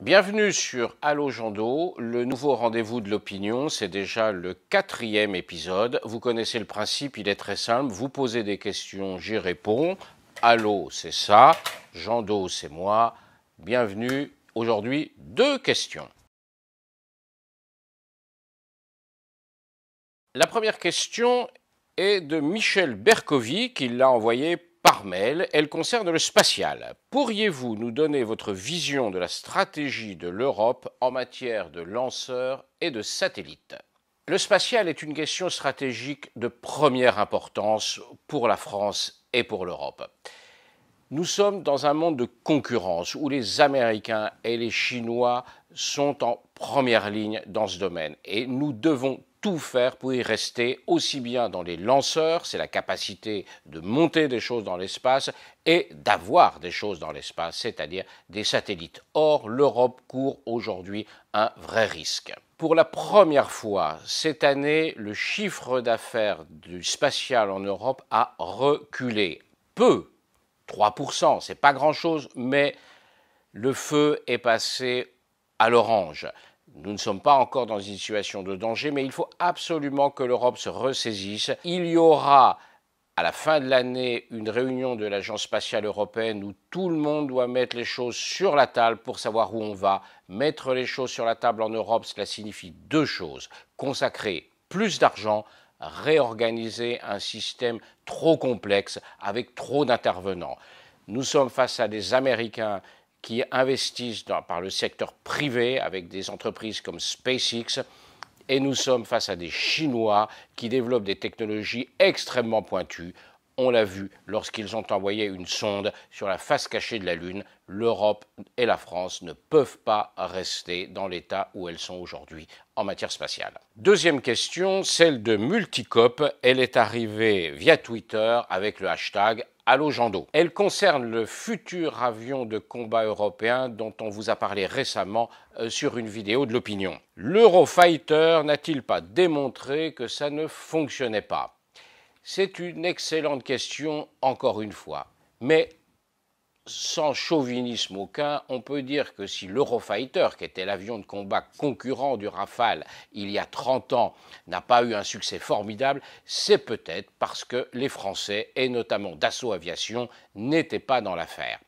Bienvenue sur Allo Jando, le nouveau rendez-vous de l'opinion. C'est déjà le quatrième épisode. Vous connaissez le principe, il est très simple. Vous posez des questions, j'y réponds. Allo, c'est ça. Jando, c'est moi. Bienvenue. Aujourd'hui, deux questions. La première question est de Michel Berkovic, qui l'a envoyée par mail. Elle concerne le spatial. Pourriez-vous nous donner votre vision de la stratégie de l'Europe en matière de lanceurs et de satellites Le spatial est une question stratégique de première importance pour la France et pour l'Europe. Nous sommes dans un monde de concurrence où les Américains et les Chinois sont en première ligne dans ce domaine et nous devons tout faire pour y rester, aussi bien dans les lanceurs, c'est la capacité de monter des choses dans l'espace, et d'avoir des choses dans l'espace, c'est-à-dire des satellites. Or, l'Europe court aujourd'hui un vrai risque. Pour la première fois cette année, le chiffre d'affaires du spatial en Europe a reculé. Peu, 3%, c'est pas grand-chose, mais le feu est passé à l'orange. Nous ne sommes pas encore dans une situation de danger, mais il faut absolument que l'Europe se ressaisisse. Il y aura à la fin de l'année une réunion de l'Agence spatiale européenne où tout le monde doit mettre les choses sur la table pour savoir où on va. Mettre les choses sur la table en Europe, cela signifie deux choses. Consacrer plus d'argent, réorganiser un système trop complexe avec trop d'intervenants. Nous sommes face à des Américains qui investissent par le secteur privé avec des entreprises comme SpaceX. Et nous sommes face à des Chinois qui développent des technologies extrêmement pointues. On l'a vu lorsqu'ils ont envoyé une sonde sur la face cachée de la Lune. L'Europe et la France ne peuvent pas rester dans l'état où elles sont aujourd'hui en matière spatiale. Deuxième question, celle de Multicop. Elle est arrivée via Twitter avec le hashtag Jando. Elle concerne le futur avion de combat européen dont on vous a parlé récemment euh, sur une vidéo de l'opinion. L'Eurofighter n'a-t-il pas démontré que ça ne fonctionnait pas C'est une excellente question encore une fois. Mais sans chauvinisme aucun, on peut dire que si l'Eurofighter, qui était l'avion de combat concurrent du Rafale il y a 30 ans, n'a pas eu un succès formidable, c'est peut-être parce que les Français, et notamment Dassault Aviation, n'étaient pas dans l'affaire.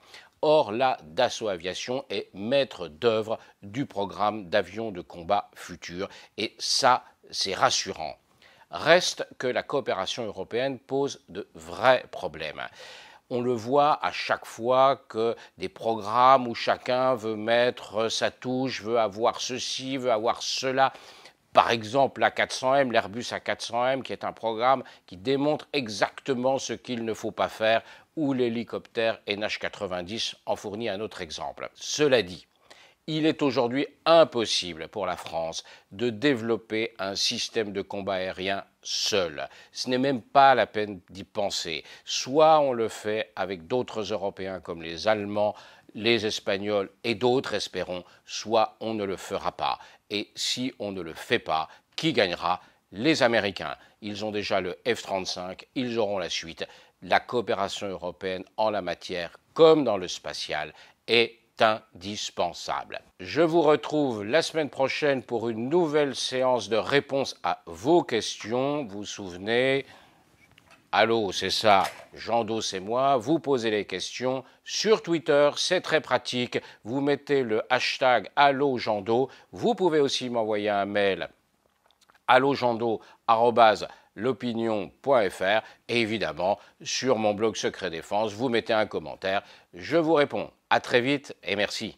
Or, là, Dassault Aviation est maître d'œuvre du programme d'avions de combat futur, et ça, c'est rassurant. Reste que la coopération européenne pose de vrais problèmes. On le voit à chaque fois que des programmes où chacun veut mettre euh, sa touche, veut avoir ceci, veut avoir cela. Par exemple, l'A400M, l'Airbus A400M, qui est un programme qui démontre exactement ce qu'il ne faut pas faire, ou l'hélicoptère NH90 en fournit un autre exemple. Cela dit, il est aujourd'hui impossible pour la France de développer un système de combat aérien seul. Ce n'est même pas la peine d'y penser. Soit on le fait avec d'autres Européens comme les Allemands, les Espagnols et d'autres, espérons, soit on ne le fera pas. Et si on ne le fait pas, qui gagnera Les Américains. Ils ont déjà le F-35, ils auront la suite. La coopération européenne en la matière, comme dans le spatial, est indispensable. Je vous retrouve la semaine prochaine pour une nouvelle séance de réponse à vos questions. Vous vous souvenez, Allô, c'est ça, Jean c'est moi. Vous posez les questions sur Twitter, c'est très pratique. Vous mettez le hashtag Allô Vous pouvez aussi m'envoyer un mail l'opinion.fr et évidemment sur mon blog Secret Défense, vous mettez un commentaire, je vous réponds. À très vite et merci.